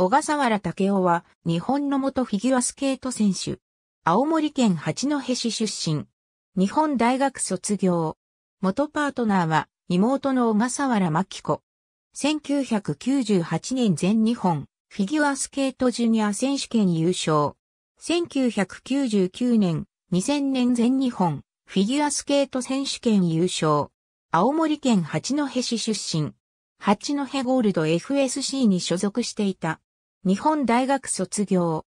小笠原武雄は、日本の元フィギュアスケート選手。青森県八戸市出身。日本大学卒業。元パートナーは、妹の小笠原真紀子。1998年全日本、フィギュアスケートジュニア選手権優勝。1999年、2000年全日本、フィギュアスケート選手権優勝。青森県八戸市出身。八戸ゴールド FSC に所属していた。日本大学卒業。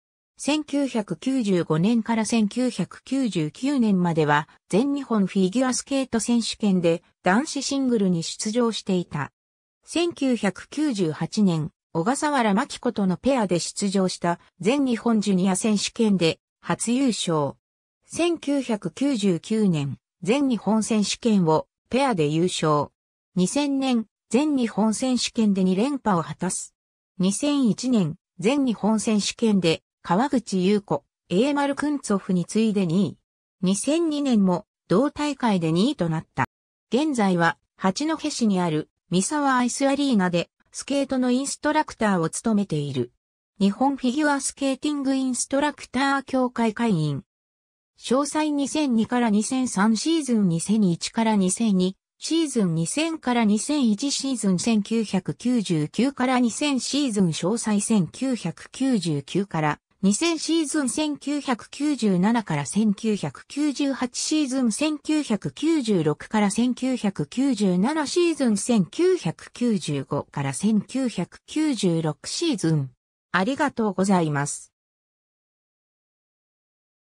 1995年から1999年までは全日本フィギュアスケート選手権で男子シングルに出場していた。1998年、小笠原真希子とのペアで出場した全日本ジュニア選手権で初優勝。1999年、全日本選手権をペアで優勝。2000年、全日本選手権で2連覇を果たす。2001年、全日本選手権で、川口優子、A 丸マル・クンツフに次いで2位。2002年も、同大会で2位となった。現在は、八戸市にある、三沢アイスアリーナで、スケートのインストラクターを務めている。日本フィギュアスケーティングインストラクター協会会員。詳細2002から2003シーズン2001から2002シーズン2000から2001シーズン1999から2000シーズン詳細1999から2000シーズン1997から1998シーズン1996から1997シーズン1995から1996シーズン。ありがとうございます。